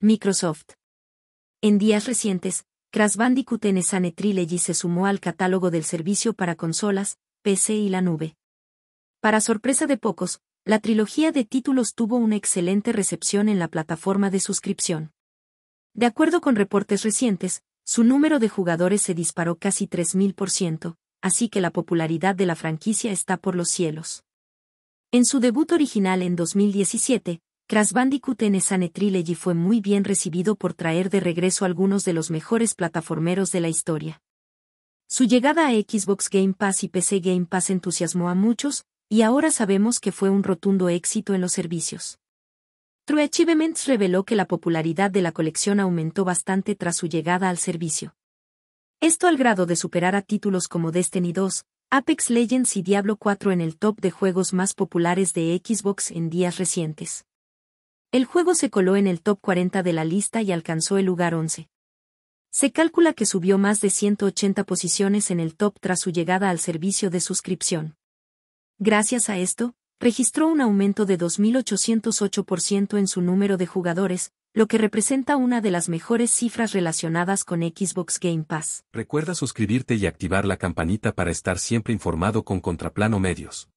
Microsoft. En días recientes, Crash Bandicoot Sane Trilogy se sumó al catálogo del servicio para consolas, PC y la nube. Para sorpresa de pocos, la trilogía de títulos tuvo una excelente recepción en la plataforma de suscripción. De acuerdo con reportes recientes, su número de jugadores se disparó casi 3.000%, así que la popularidad de la franquicia está por los cielos. En su debut original en 2017, Crash Bandicoot en Trilogy fue muy bien recibido por traer de regreso algunos de los mejores plataformeros de la historia. Su llegada a Xbox Game Pass y PC Game Pass entusiasmó a muchos, y ahora sabemos que fue un rotundo éxito en los servicios. True Achievements reveló que la popularidad de la colección aumentó bastante tras su llegada al servicio. Esto al grado de superar a títulos como Destiny 2, Apex Legends y Diablo 4 en el top de juegos más populares de Xbox en días recientes. El juego se coló en el top 40 de la lista y alcanzó el lugar 11. Se calcula que subió más de 180 posiciones en el top tras su llegada al servicio de suscripción. Gracias a esto, registró un aumento de 2.808% en su número de jugadores, lo que representa una de las mejores cifras relacionadas con Xbox Game Pass. Recuerda suscribirte y activar la campanita para estar siempre informado con Contraplano Medios.